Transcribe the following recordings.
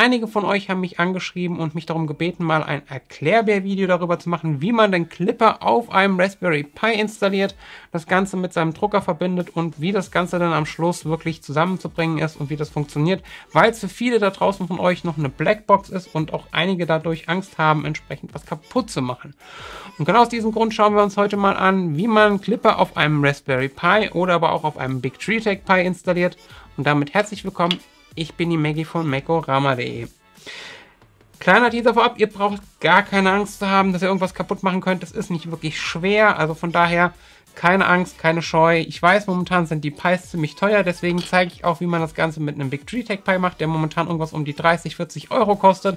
Einige von euch haben mich angeschrieben und mich darum gebeten, mal ein Erklärbär-Video darüber zu machen, wie man den Clipper auf einem Raspberry Pi installiert, das Ganze mit seinem Drucker verbindet und wie das Ganze dann am Schluss wirklich zusammenzubringen ist und wie das funktioniert, weil es für viele da draußen von euch noch eine Blackbox ist und auch einige dadurch Angst haben, entsprechend was kaputt zu machen. Und genau aus diesem Grund schauen wir uns heute mal an, wie man Clipper auf einem Raspberry Pi oder aber auch auf einem Big Tree Tech Pi installiert. Und damit herzlich willkommen ich bin die Maggie von Mekorama.de. Kleiner Teaser vorab, ihr braucht gar keine Angst zu haben, dass ihr irgendwas kaputt machen könnt. Das ist nicht wirklich schwer, also von daher keine Angst, keine Scheu. Ich weiß, momentan sind die Pies ziemlich teuer, deswegen zeige ich auch, wie man das Ganze mit einem Big Tree Tech Pie macht, der momentan irgendwas um die 30, 40 Euro kostet,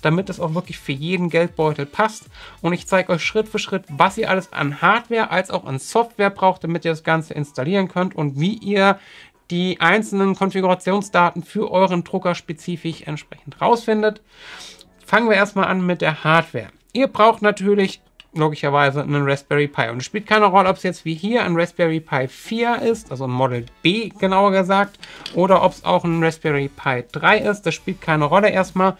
damit es auch wirklich für jeden Geldbeutel passt. Und ich zeige euch Schritt für Schritt, was ihr alles an Hardware als auch an Software braucht, damit ihr das Ganze installieren könnt und wie ihr die einzelnen Konfigurationsdaten für euren Drucker spezifisch entsprechend rausfindet. Fangen wir erstmal an mit der Hardware. Ihr braucht natürlich logischerweise einen Raspberry Pi. Und es spielt keine Rolle, ob es jetzt wie hier ein Raspberry Pi 4 ist, also ein Model B genauer gesagt, oder ob es auch ein Raspberry Pi 3 ist, das spielt keine Rolle erstmal.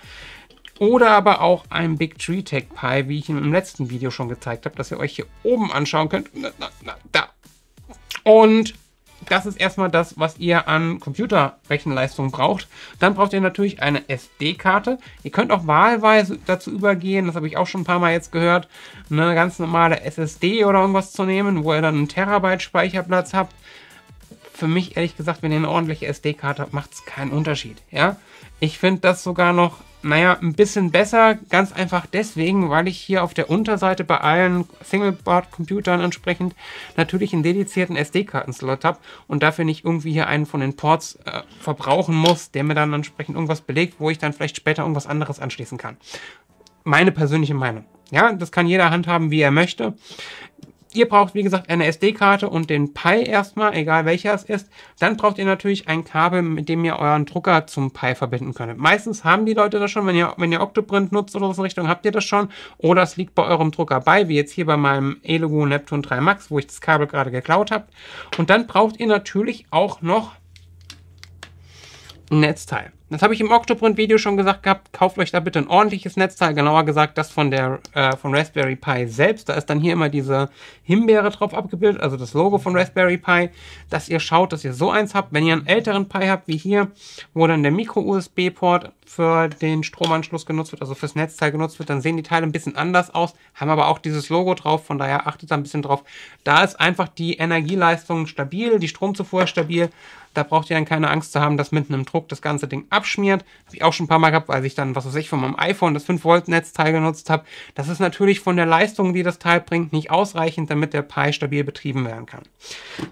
Oder aber auch ein Big Tree Tech Pi, wie ich im letzten Video schon gezeigt habe, dass ihr euch hier oben anschauen könnt. Da. Und das ist erstmal das, was ihr an Computerrechenleistung braucht. Dann braucht ihr natürlich eine SD-Karte. Ihr könnt auch wahlweise dazu übergehen, das habe ich auch schon ein paar Mal jetzt gehört, eine ganz normale SSD oder irgendwas zu nehmen, wo ihr dann einen Terabyte Speicherplatz habt. Für mich ehrlich gesagt, wenn ihr eine ordentliche SD-Karte habt, macht es keinen Unterschied. Ja? Ich finde das sogar noch, naja, ein bisschen besser. Ganz einfach deswegen, weil ich hier auf der Unterseite bei allen Singleboard-Computern entsprechend natürlich einen dedizierten SD-Karten-Slot habe und dafür nicht irgendwie hier einen von den Ports äh, verbrauchen muss, der mir dann entsprechend irgendwas belegt, wo ich dann vielleicht später irgendwas anderes anschließen kann. Meine persönliche Meinung. Ja, das kann jeder handhaben, wie er möchte. Ihr braucht, wie gesagt, eine SD-Karte und den Pi erstmal, egal welcher es ist. Dann braucht ihr natürlich ein Kabel, mit dem ihr euren Drucker zum Pi verbinden könnt. Meistens haben die Leute das schon, wenn ihr, wenn ihr Octoprint nutzt oder so in Richtung, habt ihr das schon. Oder es liegt bei eurem Drucker bei, wie jetzt hier bei meinem Elogo Neptune 3 Max, wo ich das Kabel gerade geklaut habe. Und dann braucht ihr natürlich auch noch ein Netzteil. Das habe ich im Octoprint-Video schon gesagt gehabt. Kauft euch da bitte ein ordentliches Netzteil. Genauer gesagt, das von der äh, von Raspberry Pi selbst. Da ist dann hier immer diese Himbeere drauf abgebildet, also das Logo von Raspberry Pi. Dass ihr schaut, dass ihr so eins habt. Wenn ihr einen älteren Pi habt, wie hier, wo dann der Micro-USB-Port für den Stromanschluss genutzt wird, also fürs Netzteil genutzt wird, dann sehen die Teile ein bisschen anders aus, haben aber auch dieses Logo drauf. Von daher achtet da ein bisschen drauf. Da ist einfach die Energieleistung stabil, die Stromzufuhr stabil. Da braucht ihr dann keine Angst zu haben, dass mit einem Druck das ganze Ding abschmiert. Habe ich auch schon ein paar Mal gehabt, weil ich dann, was weiß ich, von meinem iPhone das 5-Volt-Netzteil genutzt habe. Das ist natürlich von der Leistung, die das Teil bringt, nicht ausreichend, damit der Pi stabil betrieben werden kann.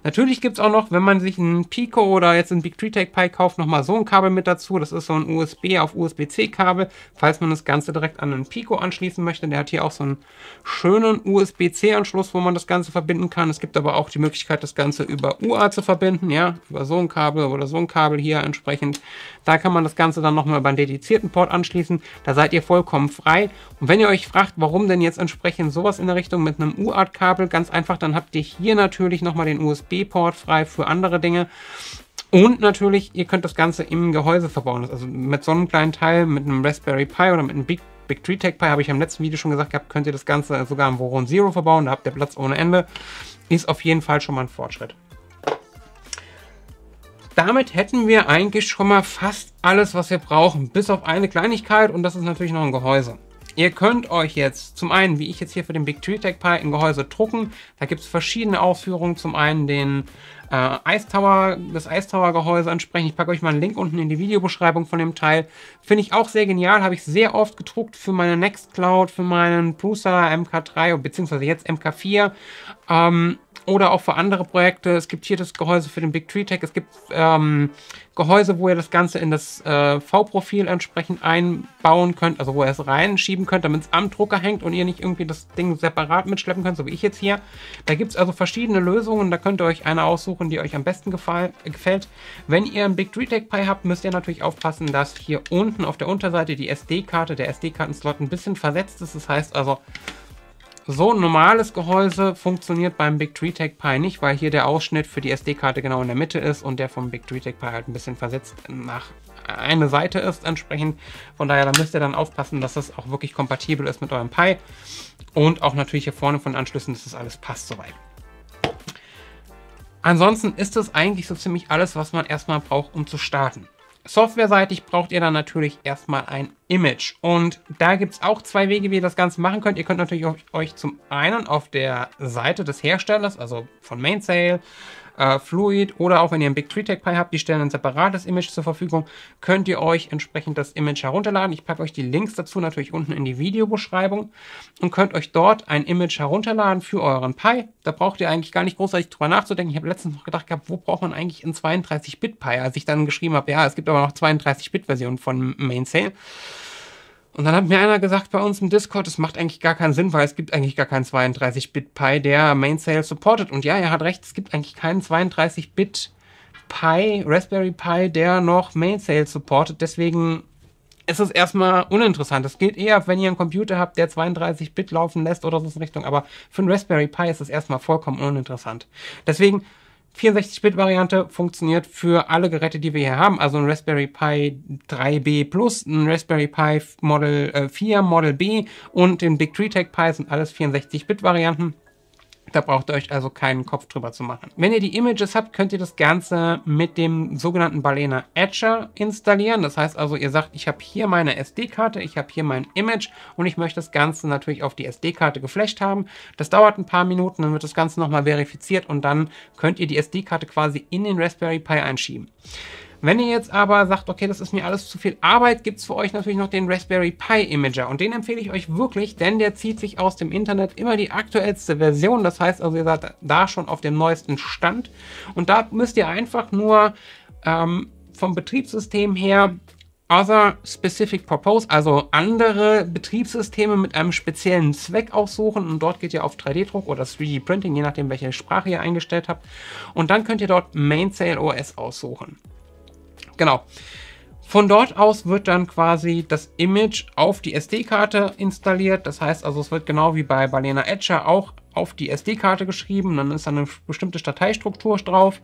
Natürlich gibt es auch noch, wenn man sich einen Pico oder jetzt einen Big Tree Tech Pi kauft, nochmal so ein Kabel mit dazu. Das ist so ein USB auf USB-C-Kabel, falls man das Ganze direkt an einen Pico anschließen möchte. Der hat hier auch so einen schönen USB-C-Anschluss, wo man das Ganze verbinden kann. Es gibt aber auch die Möglichkeit, das Ganze über UA zu verbinden, ja, über so ein Kabel. Kabel oder so ein Kabel hier entsprechend. Da kann man das Ganze dann nochmal über einen dedizierten Port anschließen. Da seid ihr vollkommen frei. Und wenn ihr euch fragt, warum denn jetzt entsprechend sowas in der Richtung mit einem UART-Kabel, ganz einfach, dann habt ihr hier natürlich nochmal den USB-Port frei für andere Dinge. Und natürlich, ihr könnt das Ganze im Gehäuse verbauen. Also mit so einem kleinen Teil, mit einem Raspberry Pi oder mit einem Big, Big Tree Tech Pi, habe ich im letzten Video schon gesagt gehabt, könnt ihr das Ganze sogar im Voron Zero verbauen. Da habt ihr Platz ohne Ende. Ist auf jeden Fall schon mal ein Fortschritt damit hätten wir eigentlich schon mal fast alles, was wir brauchen, bis auf eine Kleinigkeit und das ist natürlich noch ein Gehäuse. Ihr könnt euch jetzt zum einen, wie ich jetzt hier für den Big Tree Tech Pi, ein Gehäuse drucken. Da gibt es verschiedene Ausführungen. Zum einen den äh, Ice Tower, das Ice Tower Gehäuse ansprechen. Ich packe euch mal einen Link unten in die Videobeschreibung von dem Teil. Finde ich auch sehr genial. Habe ich sehr oft gedruckt für meine Nextcloud, für meinen Prusa MK3 beziehungsweise jetzt MK4. Ähm, oder auch für andere Projekte. Es gibt hier das Gehäuse für den Big Tree Tech. Es gibt ähm, Gehäuse, wo ihr das Ganze in das äh, V-Profil entsprechend einbauen könnt, also wo ihr es reinschieben könnt, damit es am Drucker hängt und ihr nicht irgendwie das Ding separat mitschleppen könnt, so wie ich jetzt hier. Da gibt es also verschiedene Lösungen. Da könnt ihr euch eine aussuchen, die euch am besten gefällt. Wenn ihr einen Big Tree Tech Pi habt, müsst ihr natürlich aufpassen, dass hier unten auf der Unterseite die SD-Karte, der SD-Kartenslot ein bisschen versetzt ist. Das heißt also, so ein normales Gehäuse funktioniert beim Big Tree Tech Pi nicht, weil hier der Ausschnitt für die SD-Karte genau in der Mitte ist und der vom Big Tree Tech Pi halt ein bisschen versetzt nach eine Seite ist entsprechend. Von daher, da müsst ihr dann aufpassen, dass das auch wirklich kompatibel ist mit eurem Pi. Und auch natürlich hier vorne von Anschlüssen, dass das alles passt soweit. Ansonsten ist das eigentlich so ziemlich alles, was man erstmal braucht, um zu starten. Softwareseitig braucht ihr dann natürlich erstmal ein Image. Und da gibt es auch zwei Wege, wie ihr das Ganze machen könnt. Ihr könnt natürlich euch zum einen auf der Seite des Herstellers, also von Mainsail, äh, Fluid oder auch wenn ihr ein Big Tree Tech Pi habt, die stellen ein separates Image zur Verfügung, könnt ihr euch entsprechend das Image herunterladen. Ich packe euch die Links dazu natürlich unten in die Videobeschreibung und könnt euch dort ein Image herunterladen für euren Pi. Da braucht ihr eigentlich gar nicht großartig drüber nachzudenken. Ich habe letztens noch gedacht gehabt, wo braucht man eigentlich einen 32-Bit-Pi? Als ich dann geschrieben habe, ja, es gibt aber noch 32-Bit-Versionen von Main Sale. Und dann hat mir einer gesagt bei uns im Discord, es macht eigentlich gar keinen Sinn, weil es gibt eigentlich gar keinen 32-Bit-Pi, der Mainsail supportet. Und ja, er hat recht, es gibt eigentlich keinen 32-Bit-Pi, Raspberry Pi, der noch Mainsail supportet. Deswegen ist es erstmal uninteressant. Das geht eher, wenn ihr einen Computer habt, der 32-Bit laufen lässt oder so in Richtung. Aber für einen Raspberry Pi ist es erstmal vollkommen uninteressant. Deswegen 64-Bit-Variante funktioniert für alle Geräte, die wir hier haben. Also ein Raspberry Pi 3B Plus, ein Raspberry Pi Model äh, 4, Model B und den Big Tree Tech Pi sind alles 64-Bit-Varianten. Da braucht ihr euch also keinen Kopf drüber zu machen. Wenn ihr die Images habt, könnt ihr das Ganze mit dem sogenannten Balena Etcher installieren. Das heißt also, ihr sagt, ich habe hier meine SD-Karte, ich habe hier mein Image und ich möchte das Ganze natürlich auf die SD-Karte geflasht haben. Das dauert ein paar Minuten, dann wird das Ganze nochmal verifiziert und dann könnt ihr die SD-Karte quasi in den Raspberry Pi einschieben. Wenn ihr jetzt aber sagt, okay, das ist mir alles zu viel Arbeit, gibt es für euch natürlich noch den Raspberry Pi Imager. Und den empfehle ich euch wirklich, denn der zieht sich aus dem Internet immer die aktuellste Version. Das heißt also, ihr seid da schon auf dem neuesten Stand. Und da müsst ihr einfach nur ähm, vom Betriebssystem her Other Specific Purpose, also andere Betriebssysteme mit einem speziellen Zweck aussuchen und dort geht ihr auf 3D-Druck oder 3D-Printing, je nachdem welche Sprache ihr eingestellt habt und dann könnt ihr dort Main Sale OS aussuchen. Genau. Von dort aus wird dann quasi das Image auf die SD-Karte installiert. Das heißt also, es wird genau wie bei Balena Etcher auch auf die SD-Karte geschrieben. Dann ist dann eine bestimmte Dateistruktur drauf.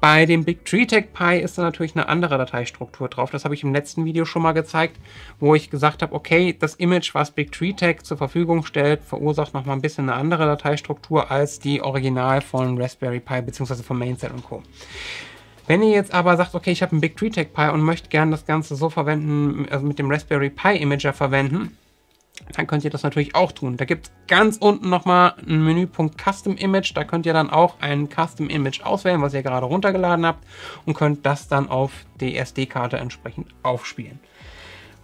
Bei dem Big Tree Tech Pi ist dann natürlich eine andere Dateistruktur drauf. Das habe ich im letzten Video schon mal gezeigt, wo ich gesagt habe, okay, das Image, was Big Tree Tech zur Verfügung stellt, verursacht nochmal ein bisschen eine andere Dateistruktur als die Original von Raspberry Pi bzw. von Mainset und Co. Wenn ihr jetzt aber sagt, okay, ich habe einen Big Tree Tech Pi und möchte gerne das Ganze so verwenden, also mit dem Raspberry Pi Imager verwenden, dann könnt ihr das natürlich auch tun. Da gibt es ganz unten nochmal einen Menüpunkt Custom Image. Da könnt ihr dann auch ein Custom Image auswählen, was ihr gerade runtergeladen habt und könnt das dann auf die SD-Karte entsprechend aufspielen.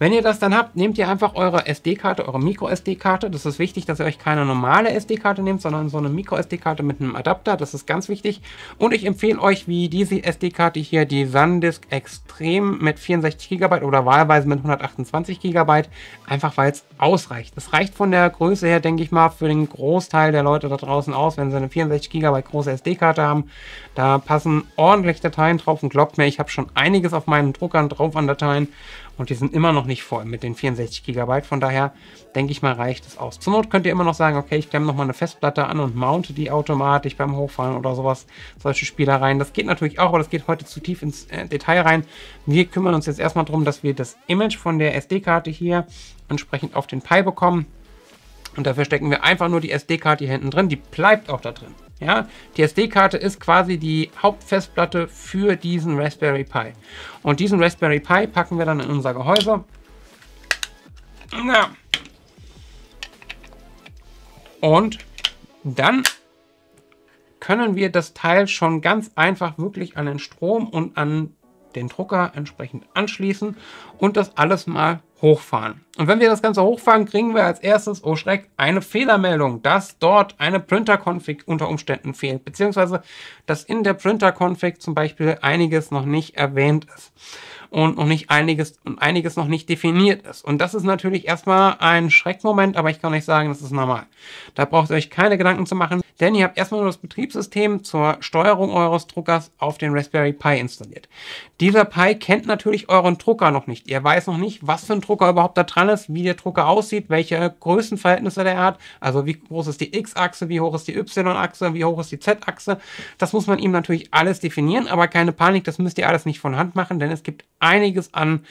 Wenn ihr das dann habt, nehmt ihr einfach eure SD-Karte, eure Micro-SD-Karte. Das ist wichtig, dass ihr euch keine normale SD-Karte nehmt, sondern so eine Micro-SD-Karte mit einem Adapter. Das ist ganz wichtig. Und ich empfehle euch, wie diese SD-Karte hier, die SanDisk Extrem mit 64 GB oder wahlweise mit 128 GB, einfach weil es ausreicht. Es reicht von der Größe her, denke ich mal, für den Großteil der Leute da draußen aus, wenn sie eine 64 GB große SD-Karte haben. Da passen ordentlich Dateien drauf und glaubt mir, ich habe schon einiges auf meinen Druckern drauf an Dateien und die sind immer noch nicht voll mit den 64 GB. Von daher denke ich mal, reicht es aus. Zur Not könnt ihr immer noch sagen, okay, ich klemme nochmal eine Festplatte an und mounte die automatisch beim Hochfahren oder sowas. Solche Spielereien. Das geht natürlich auch, aber das geht heute zu tief ins äh, Detail rein. Wir kümmern uns jetzt erstmal darum, dass wir das Image von der SD-Karte hier entsprechend auf den Pi bekommen. Und dafür stecken wir einfach nur die SD-Karte hier hinten drin. Die bleibt auch da drin. Ja, die SD-Karte ist quasi die Hauptfestplatte für diesen Raspberry Pi. Und diesen Raspberry Pi packen wir dann in unser Gehäuse. Ja. Und dann können wir das Teil schon ganz einfach wirklich an den Strom und an den Drucker entsprechend anschließen und das alles mal hochfahren. Und wenn wir das Ganze hochfahren, kriegen wir als erstes, oh Schreck, eine Fehlermeldung, dass dort eine Printer-Config unter Umständen fehlt, beziehungsweise dass in der Printer-Config zum Beispiel einiges noch nicht erwähnt ist und noch nicht einiges und einiges noch nicht definiert ist. Und das ist natürlich erstmal ein Schreckmoment, aber ich kann euch sagen, das ist normal. Da braucht ihr euch keine Gedanken zu machen, denn ihr habt erstmal nur das Betriebssystem zur Steuerung eures Druckers auf den Raspberry Pi installiert. Dieser Pi kennt natürlich euren Drucker noch nicht. Ihr weiß noch nicht, was für ein Drucker überhaupt da dran ist, wie der Drucker aussieht, welche Größenverhältnisse der hat, also wie groß ist die X-Achse, wie hoch ist die Y-Achse, wie hoch ist die Z-Achse. Das muss man ihm natürlich alles definieren, aber keine Panik, das müsst ihr alles nicht von Hand machen, denn es gibt einiges an,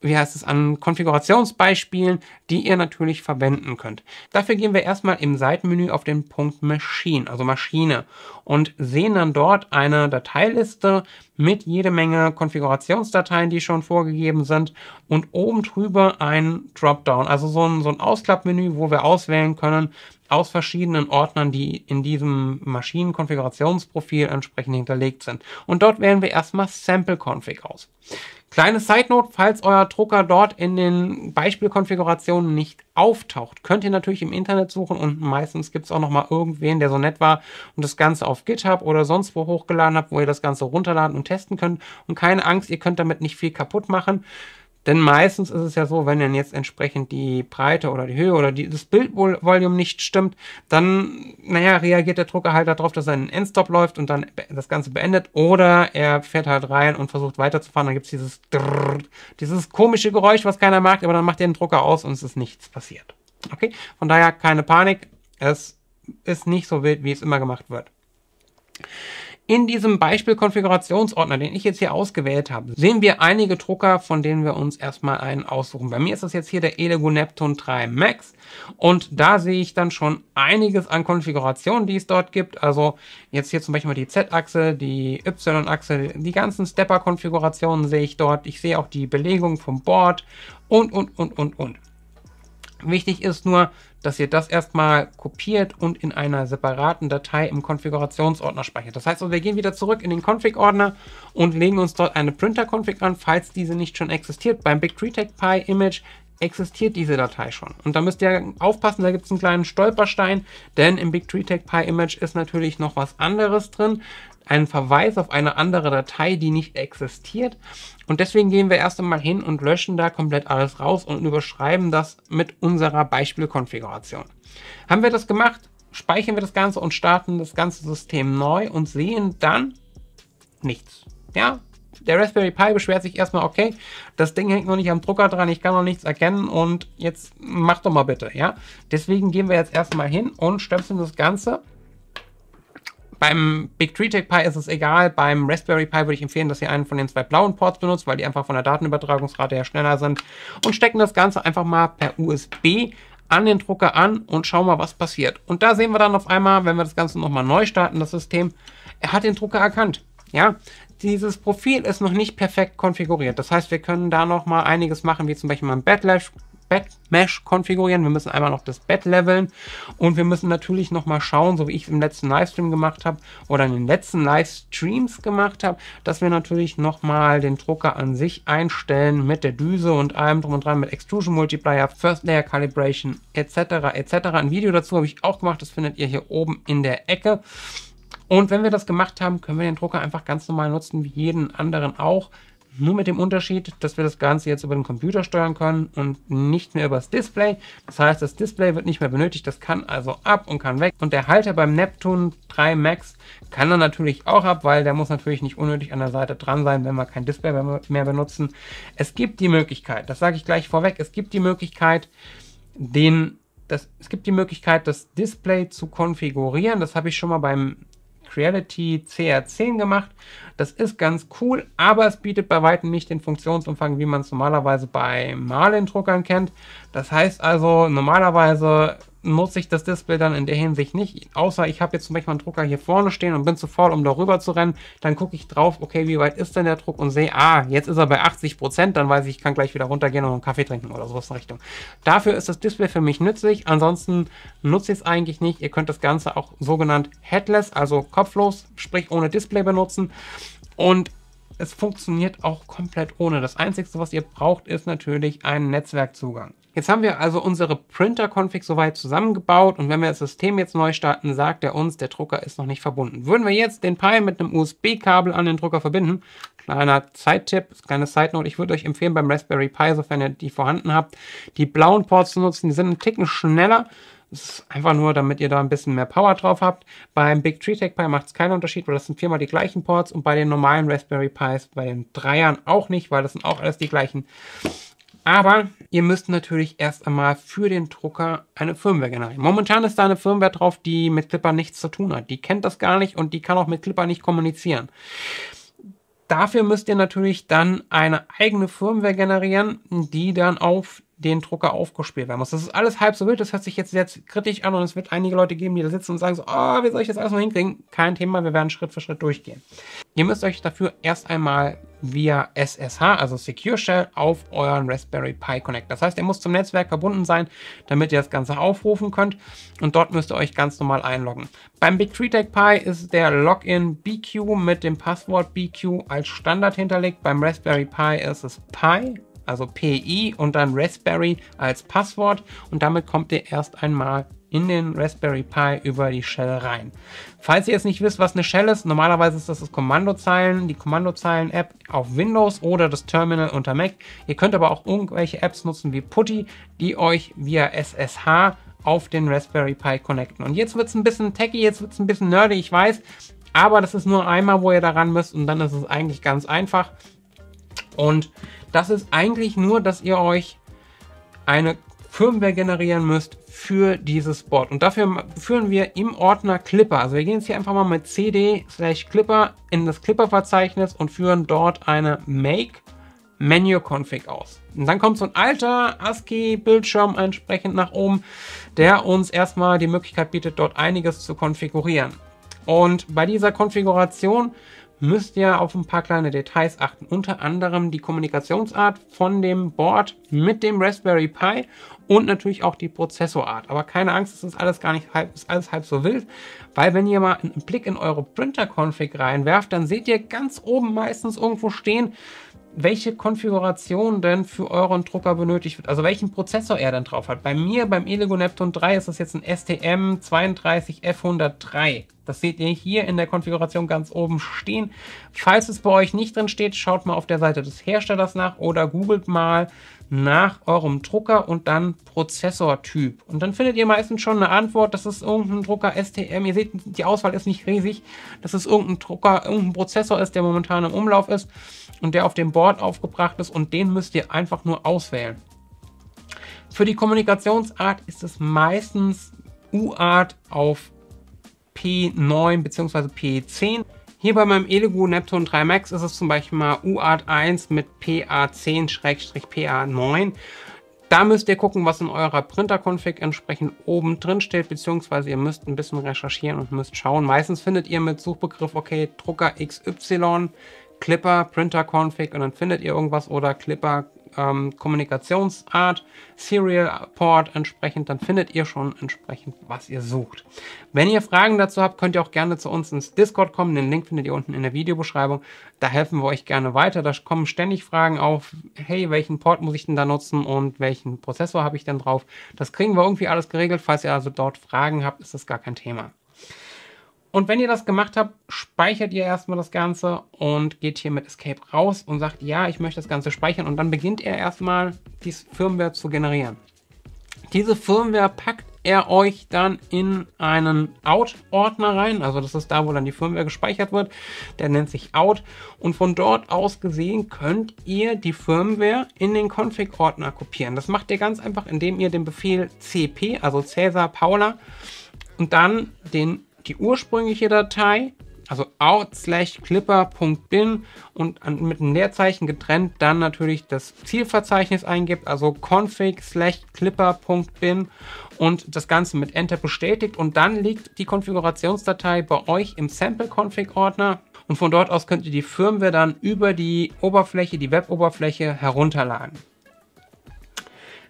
wie heißt es, an Konfigurationsbeispielen, die ihr natürlich verwenden könnt. Dafür gehen wir erstmal im Seitenmenü auf den Punkt Machine, also Maschine und sehen dann dort eine Dateiliste mit jede Menge Konfigurationsdateien, die schon vorgegeben sind und oben drüber ein Dropdown, also so ein, so ein Ausklappmenü, wo wir auswählen können aus verschiedenen Ordnern, die in diesem Maschinenkonfigurationsprofil entsprechend hinterlegt sind. Und dort wählen wir erstmal Sample Config aus. Kleine Side Note, falls euer Drucker dort in den Beispielkonfigurationen nicht auftaucht, könnt ihr natürlich im Internet suchen und meistens gibt es auch nochmal irgendwen, der so nett war und das Ganze auf GitHub oder sonst wo hochgeladen hat, wo ihr das Ganze runterladen und testen könnt. Und keine Angst, ihr könnt damit nicht viel kaputt machen. Denn meistens ist es ja so, wenn dann jetzt entsprechend die Breite oder die Höhe oder die, das Bildvolumen nicht stimmt, dann, naja, reagiert der Drucker halt darauf, dass er einen Endstop läuft und dann das Ganze beendet. Oder er fährt halt rein und versucht weiterzufahren. Dann gibt's dieses dieses komische Geräusch, was keiner mag, aber dann macht er den Drucker aus und es ist nichts passiert. Okay? Von daher keine Panik. Es ist nicht so wild, wie es immer gemacht wird. In diesem Beispiel Konfigurationsordner, den ich jetzt hier ausgewählt habe, sehen wir einige Drucker, von denen wir uns erstmal einen aussuchen. Bei mir ist das jetzt hier der Elego Neptune 3 Max und da sehe ich dann schon einiges an Konfigurationen, die es dort gibt. Also jetzt hier zum Beispiel die Z-Achse, die Y-Achse, die ganzen Stepper-Konfigurationen sehe ich dort. Ich sehe auch die Belegung vom Board und, und, und, und, und. Wichtig ist nur, dass ihr das erstmal kopiert und in einer separaten Datei im Konfigurationsordner speichert. Das heißt, also, wir gehen wieder zurück in den Config-Ordner und legen uns dort eine Printer-Config an, falls diese nicht schon existiert. Beim BigTreeTech Pi Image existiert diese Datei schon. Und da müsst ihr aufpassen, da gibt es einen kleinen Stolperstein, denn im BigTreeTech Image ist natürlich noch was anderes drin. Ein Verweis auf eine andere Datei, die nicht existiert. Und deswegen gehen wir erst einmal hin und löschen da komplett alles raus und überschreiben das mit unserer Beispielkonfiguration. Haben wir das gemacht, speichern wir das Ganze und starten das ganze System neu und sehen dann nichts. Ja, der Raspberry Pi beschwert sich erstmal, okay, das Ding hängt noch nicht am Drucker dran, ich kann noch nichts erkennen und jetzt mach doch mal bitte, ja. Deswegen gehen wir jetzt erstmal hin und stöpseln das Ganze. Beim Big Tree Tech Pi ist es egal, beim Raspberry Pi würde ich empfehlen, dass ihr einen von den zwei blauen Ports benutzt, weil die einfach von der Datenübertragungsrate her schneller sind und stecken das Ganze einfach mal per USB an den Drucker an und schauen mal, was passiert. Und da sehen wir dann auf einmal, wenn wir das Ganze nochmal neu starten, das System, er hat den Drucker erkannt. Ja, dieses Profil ist noch nicht perfekt konfiguriert. Das heißt, wir können da noch mal einiges machen, wie zum Beispiel mal ein Batlash Mesh konfigurieren. Wir müssen einmal noch das Bett leveln und wir müssen natürlich nochmal schauen, so wie ich es im letzten Livestream gemacht habe oder in den letzten Livestreams gemacht habe, dass wir natürlich nochmal den Drucker an sich einstellen mit der Düse und allem drum und dran mit Extrusion Multiplier, First Layer Calibration etc. etc. Ein Video dazu habe ich auch gemacht, das findet ihr hier oben in der Ecke. Und wenn wir das gemacht haben, können wir den Drucker einfach ganz normal nutzen, wie jeden anderen auch. Nur mit dem Unterschied, dass wir das Ganze jetzt über den Computer steuern können und nicht mehr über das Display. Das heißt, das Display wird nicht mehr benötigt, das kann also ab und kann weg. Und der Halter beim Neptune 3 Max kann dann natürlich auch ab, weil der muss natürlich nicht unnötig an der Seite dran sein, wenn wir kein Display mehr benutzen. Es gibt die Möglichkeit, das sage ich gleich vorweg, es gibt die Möglichkeit, den das, es gibt die Möglichkeit, das Display zu konfigurieren. Das habe ich schon mal beim Creality CR10 gemacht. Das ist ganz cool, aber es bietet bei weitem nicht den Funktionsumfang, wie man es normalerweise bei Marlin-Druckern kennt. Das heißt also, normalerweise nutze ich das Display dann in der Hinsicht nicht. Außer ich habe jetzt zum Beispiel einen Drucker hier vorne stehen und bin zu faul, um darüber zu rennen. Dann gucke ich drauf, okay, wie weit ist denn der Druck und sehe, ah, jetzt ist er bei 80 Prozent. Dann weiß ich, ich kann gleich wieder runtergehen und einen Kaffee trinken oder sowas in Richtung. Dafür ist das Display für mich nützlich. Ansonsten nutze ich es eigentlich nicht. Ihr könnt das Ganze auch sogenannt headless, also kopflos, sprich ohne Display benutzen. Und es funktioniert auch komplett ohne. Das Einzige, was ihr braucht, ist natürlich ein Netzwerkzugang. Jetzt haben wir also unsere Printer-Config soweit zusammengebaut und wenn wir das System jetzt neu starten, sagt er uns, der Drucker ist noch nicht verbunden. Würden wir jetzt den Pi mit einem USB-Kabel an den Drucker verbinden, kleiner Zeittipp, kleine Side Note, ich würde euch empfehlen beim Raspberry Pi, sofern ihr die vorhanden habt, die blauen Ports zu nutzen, die sind einen Ticken schneller, das ist einfach nur, damit ihr da ein bisschen mehr Power drauf habt. Beim Big Tree Tech Pi macht es keinen Unterschied, weil das sind viermal die gleichen Ports und bei den normalen Raspberry Pis, bei den Dreiern auch nicht, weil das sind auch alles die gleichen. Aber ihr müsst natürlich erst einmal für den Drucker eine Firmware generieren. Momentan ist da eine Firmware drauf, die mit Clipper nichts zu tun hat. Die kennt das gar nicht und die kann auch mit Clipper nicht kommunizieren. Dafür müsst ihr natürlich dann eine eigene Firmware generieren, die dann auf den Drucker aufgespielt werden muss. Das ist alles halb so wild, das hört sich jetzt, jetzt kritisch an und es wird einige Leute geben, die da sitzen und sagen so, oh, wie soll ich das alles noch hinkriegen? Kein Thema, wir werden Schritt für Schritt durchgehen. Ihr müsst euch dafür erst einmal via SSH, also Secure Shell, auf euren Raspberry Pi Connect. Das heißt, er muss zum Netzwerk verbunden sein, damit ihr das Ganze aufrufen könnt und dort müsst ihr euch ganz normal einloggen. Beim BigTreeTech Pi ist der Login BQ mit dem Passwort BQ als Standard hinterlegt. Beim Raspberry Pi ist es Pi, also PI und dann Raspberry als Passwort und damit kommt ihr erst einmal in den Raspberry Pi über die Shell rein. Falls ihr jetzt nicht wisst, was eine Shell ist, normalerweise ist das das Kommandozeilen, die Kommandozeilen-App auf Windows oder das Terminal unter Mac. Ihr könnt aber auch irgendwelche Apps nutzen wie Putty, die euch via SSH auf den Raspberry Pi connecten. Und jetzt wird es ein bisschen techy, jetzt wird es ein bisschen nerdy, ich weiß. Aber das ist nur einmal, wo ihr daran müsst und dann ist es eigentlich ganz einfach. Und das ist eigentlich nur, dass ihr euch eine Firmware generieren müsst für dieses Board. Und dafür führen wir im Ordner Clipper. Also wir gehen jetzt hier einfach mal mit cd slash Clipper in das Clipper-Verzeichnis und führen dort eine Make Menu Config aus. Und dann kommt so ein alter ASCII-Bildschirm entsprechend nach oben, der uns erstmal die Möglichkeit bietet, dort einiges zu konfigurieren. Und bei dieser Konfiguration müsst ihr auf ein paar kleine Details achten. Unter anderem die Kommunikationsart von dem Board mit dem Raspberry Pi und natürlich auch die Prozessorart. Aber keine Angst, es ist alles gar nicht halb, ist alles halb so wild, weil wenn ihr mal einen Blick in eure Printer-Config reinwerft, dann seht ihr ganz oben meistens irgendwo stehen, welche Konfiguration denn für euren Drucker benötigt wird, also welchen Prozessor er dann drauf hat. Bei mir, beim Elego Neptune 3 ist das jetzt ein STM 32F103. Das seht ihr hier in der Konfiguration ganz oben stehen. Falls es bei euch nicht drin steht, schaut mal auf der Seite des Herstellers nach oder googelt mal nach eurem Drucker und dann Prozessortyp. Und dann findet ihr meistens schon eine Antwort, das ist irgendein Drucker STM. Ihr seht, die Auswahl ist nicht riesig, dass es irgendein Drucker, irgendein Prozessor ist, der momentan im Umlauf ist und der auf dem Board aufgebracht ist und den müsst ihr einfach nur auswählen. Für die Kommunikationsart ist es meistens UART auf P9 bzw. P10. Hier bei meinem Elegu Neptune 3 Max ist es zum Beispiel mal UART 1 mit PA10-PA9. Da müsst ihr gucken, was in eurer Printer-Config entsprechend oben drin steht, beziehungsweise ihr müsst ein bisschen recherchieren und müsst schauen. Meistens findet ihr mit Suchbegriff, okay, Drucker XY, Clipper, Printer-Config und dann findet ihr irgendwas oder Clipper ähm, Kommunikationsart, Serial Port entsprechend, dann findet ihr schon entsprechend, was ihr sucht. Wenn ihr Fragen dazu habt, könnt ihr auch gerne zu uns ins Discord kommen. Den Link findet ihr unten in der Videobeschreibung. Da helfen wir euch gerne weiter. Da kommen ständig Fragen auf, hey, welchen Port muss ich denn da nutzen und welchen Prozessor habe ich denn drauf? Das kriegen wir irgendwie alles geregelt. Falls ihr also dort Fragen habt, ist das gar kein Thema. Und wenn ihr das gemacht habt, speichert ihr erstmal das Ganze und geht hier mit Escape raus und sagt, ja, ich möchte das Ganze speichern. Und dann beginnt er erstmal, die Firmware zu generieren. Diese Firmware packt er euch dann in einen Out-Ordner rein. Also das ist da, wo dann die Firmware gespeichert wird. Der nennt sich Out. Und von dort aus gesehen könnt ihr die Firmware in den Config-Ordner kopieren. Das macht ihr ganz einfach, indem ihr den Befehl cp, also Cäsar Paula, und dann den die ursprüngliche Datei, also out clipper.bin und mit einem Leerzeichen getrennt dann natürlich das Zielverzeichnis eingibt, also config clipper.bin und das Ganze mit Enter bestätigt und dann liegt die Konfigurationsdatei bei euch im Sample Config Ordner und von dort aus könnt ihr die Firmware dann über die Oberfläche, die Web-Oberfläche herunterladen.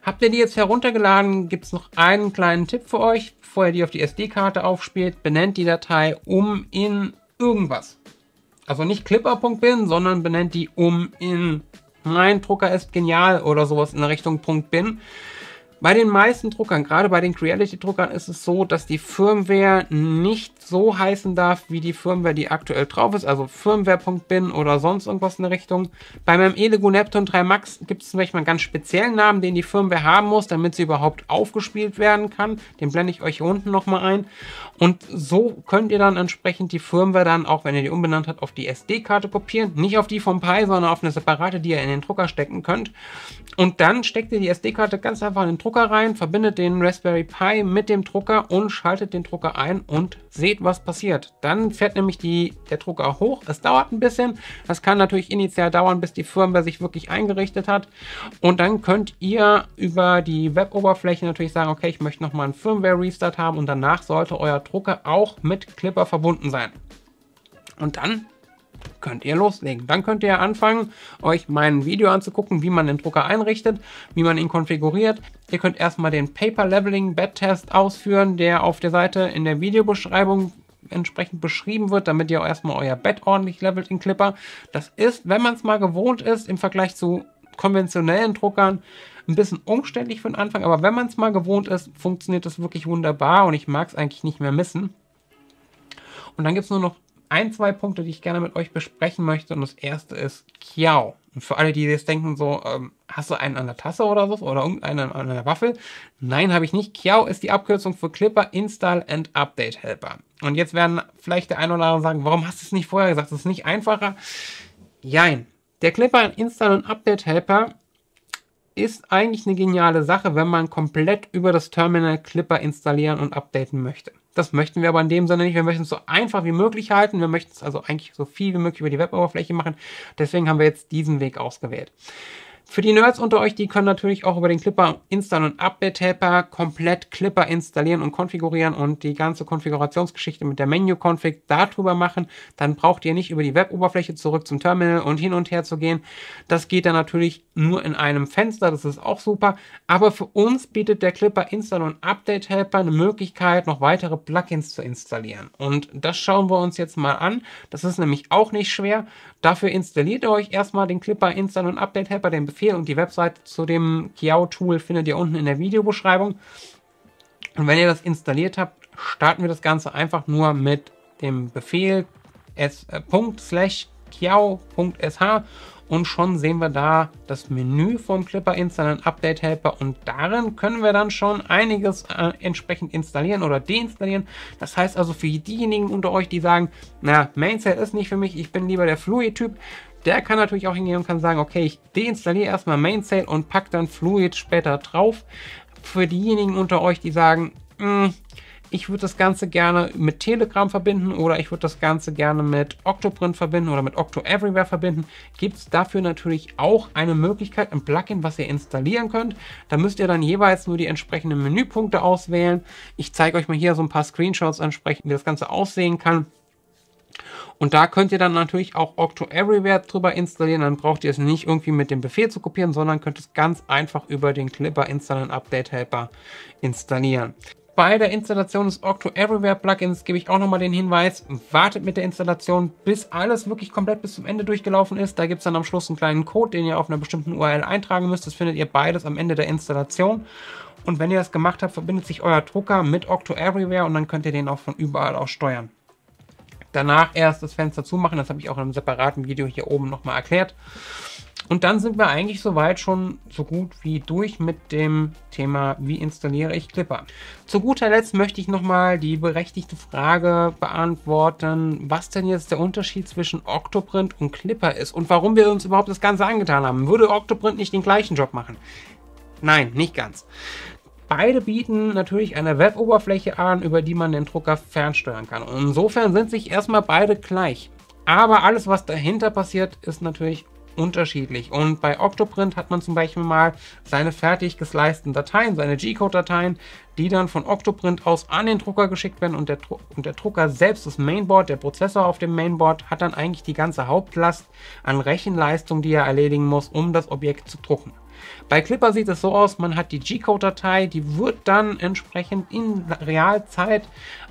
Habt ihr die jetzt heruntergeladen, gibt es noch einen kleinen Tipp für euch, bevor ihr die auf die SD-Karte aufspielt. Benennt die Datei um in irgendwas. Also nicht clipper.bin, sondern benennt die um in mein Drucker ist genial oder sowas in der Richtung .bin. Bei den meisten Druckern, gerade bei den Creality-Druckern, ist es so, dass die Firmware nicht so heißen darf, wie die Firmware, die aktuell drauf ist, also Firmware.bin oder sonst irgendwas in der Richtung. Bei meinem Elego Neptun 3 Max gibt es zum Beispiel einen ganz speziellen Namen, den die Firmware haben muss, damit sie überhaupt aufgespielt werden kann. Den blende ich euch hier unten nochmal ein. Und so könnt ihr dann entsprechend die Firmware dann, auch wenn ihr die umbenannt habt, auf die SD-Karte kopieren. Nicht auf die vom Pi, sondern auf eine separate, die ihr in den Drucker stecken könnt. Und dann steckt ihr die SD-Karte ganz einfach in den Drucker Drucker rein, verbindet den Raspberry Pi mit dem Drucker und schaltet den Drucker ein und seht, was passiert. Dann fährt nämlich die, der Drucker hoch. Es dauert ein bisschen. Das kann natürlich initial dauern, bis die Firmware sich wirklich eingerichtet hat. Und dann könnt ihr über die Web-Oberfläche natürlich sagen, okay, ich möchte nochmal einen Firmware-Restart haben und danach sollte euer Drucker auch mit Clipper verbunden sein. Und dann könnt ihr loslegen. Dann könnt ihr anfangen, euch mein Video anzugucken, wie man den Drucker einrichtet, wie man ihn konfiguriert. Ihr könnt erstmal den Paper Leveling Bed Test ausführen, der auf der Seite in der Videobeschreibung entsprechend beschrieben wird, damit ihr auch erstmal euer Bett ordentlich levelt in Clipper. Das ist, wenn man es mal gewohnt ist, im Vergleich zu konventionellen Druckern ein bisschen umständlich für den Anfang, aber wenn man es mal gewohnt ist, funktioniert das wirklich wunderbar und ich mag es eigentlich nicht mehr missen. Und dann gibt es nur noch ein, zwei Punkte, die ich gerne mit euch besprechen möchte. Und das erste ist Kiao. Und für alle, die jetzt denken, so, ähm, hast du einen an der Tasse oder so oder irgendeinen an einer Waffel? Nein, habe ich nicht. Kiao ist die Abkürzung für Clipper Install and Update Helper. Und jetzt werden vielleicht der eine oder andere sagen, warum hast du es nicht vorher gesagt? Das ist nicht einfacher. Jein. Der Clipper Install und Update Helper ist eigentlich eine geniale Sache, wenn man komplett über das Terminal Clipper installieren und updaten möchte. Das möchten wir aber in dem Sinne nicht. Wir möchten es so einfach wie möglich halten. Wir möchten es also eigentlich so viel wie möglich über die Weboberfläche machen. Deswegen haben wir jetzt diesen Weg ausgewählt. Für die Nerds unter euch, die können natürlich auch über den Clipper Install und Update Helper komplett Clipper installieren und konfigurieren und die ganze Konfigurationsgeschichte mit der Menu Config darüber machen. Dann braucht ihr nicht über die Weboberfläche zurück zum Terminal und hin und her zu gehen. Das geht dann natürlich nur in einem Fenster. Das ist auch super. Aber für uns bietet der Clipper Install und Update Helper eine Möglichkeit, noch weitere Plugins zu installieren. Und das schauen wir uns jetzt mal an. Das ist nämlich auch nicht schwer. Dafür installiert ihr euch erstmal den Clipper Install und Update Helper, den Befehl empfehlen. Und die Webseite zu dem Kiao-Tool findet ihr unten in der Videobeschreibung. Und wenn ihr das installiert habt, starten wir das Ganze einfach nur mit dem Befehl äh, .kiao.sh und schon sehen wir da das Menü vom Clipper Installant Update Helper und darin können wir dann schon einiges äh, entsprechend installieren oder deinstallieren. Das heißt also für diejenigen unter euch, die sagen, na, Mainsail ist nicht für mich, ich bin lieber der Fluid-Typ, der kann natürlich auch hingehen und kann sagen, okay, ich deinstalliere erstmal Mainsail und packe dann Fluid später drauf. Für diejenigen unter euch, die sagen, mh, hm, ich würde das Ganze gerne mit Telegram verbinden oder ich würde das Ganze gerne mit Octoprint verbinden oder mit Octo Everywhere verbinden, gibt es dafür natürlich auch eine Möglichkeit, ein Plugin, was ihr installieren könnt. Da müsst ihr dann jeweils nur die entsprechenden Menüpunkte auswählen. Ich zeige euch mal hier so ein paar Screenshots entsprechend, wie das Ganze aussehen kann. Und da könnt ihr dann natürlich auch Octo Everywhere drüber installieren. Dann braucht ihr es nicht irgendwie mit dem Befehl zu kopieren, sondern könnt es ganz einfach über den Clipper Installen Update Helper installieren. Bei der Installation des Octo Everywhere Plugins gebe ich auch nochmal den Hinweis, wartet mit der Installation, bis alles wirklich komplett bis zum Ende durchgelaufen ist. Da gibt es dann am Schluss einen kleinen Code, den ihr auf einer bestimmten URL eintragen müsst. Das findet ihr beides am Ende der Installation. Und wenn ihr das gemacht habt, verbindet sich euer Drucker mit Octo Everywhere und dann könnt ihr den auch von überall aus steuern danach erst das Fenster zumachen. Das habe ich auch in einem separaten Video hier oben nochmal erklärt. Und dann sind wir eigentlich soweit schon so gut wie durch mit dem Thema, wie installiere ich Clipper. Zu guter Letzt möchte ich nochmal die berechtigte Frage beantworten, was denn jetzt der Unterschied zwischen Octoprint und Clipper ist und warum wir uns überhaupt das Ganze angetan haben. Würde Octoprint nicht den gleichen Job machen? Nein, nicht ganz. Beide bieten natürlich eine Web-Oberfläche an, über die man den Drucker fernsteuern kann. Und insofern sind sich erstmal beide gleich. Aber alles, was dahinter passiert, ist natürlich unterschiedlich. Und bei Octoprint hat man zum Beispiel mal seine fertig gesleisten Dateien, seine G-Code-Dateien, die dann von Octoprint aus an den Drucker geschickt werden und der, und der Drucker selbst, das Mainboard, der Prozessor auf dem Mainboard, hat dann eigentlich die ganze Hauptlast an Rechenleistung, die er erledigen muss, um das Objekt zu drucken. Bei Clipper sieht es so aus, man hat die G-Code-Datei, die wird dann entsprechend in Realzeit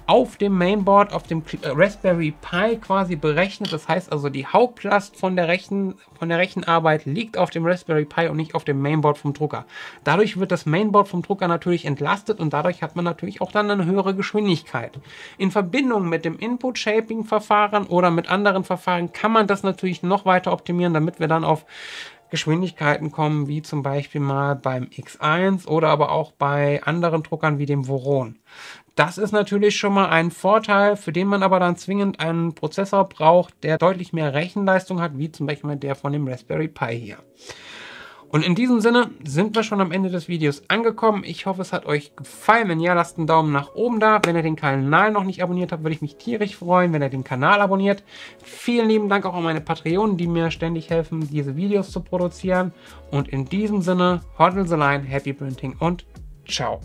auf dem Mainboard, auf dem äh, Raspberry Pi quasi berechnet. Das heißt also, die Hauptlast von der, Rechen, von der Rechenarbeit liegt auf dem Raspberry Pi und nicht auf dem Mainboard vom Drucker. Dadurch wird das Mainboard vom Drucker natürlich entlastet und dadurch hat man natürlich auch dann eine höhere Geschwindigkeit. In Verbindung mit dem Input-Shaping-Verfahren oder mit anderen Verfahren kann man das natürlich noch weiter optimieren, damit wir dann auf Geschwindigkeiten kommen, wie zum Beispiel mal beim X1 oder aber auch bei anderen Druckern wie dem Voron. Das ist natürlich schon mal ein Vorteil, für den man aber dann zwingend einen Prozessor braucht, der deutlich mehr Rechenleistung hat, wie zum Beispiel der von dem Raspberry Pi hier. Und in diesem Sinne sind wir schon am Ende des Videos angekommen. Ich hoffe, es hat euch gefallen. Wenn ja, lasst einen Daumen nach oben da. Wenn ihr den Kanal noch nicht abonniert habt, würde ich mich tierisch freuen, wenn ihr den Kanal abonniert. Vielen lieben Dank auch an meine Patreonen, die mir ständig helfen, diese Videos zu produzieren. Und in diesem Sinne, Hoddle the line, happy printing und ciao.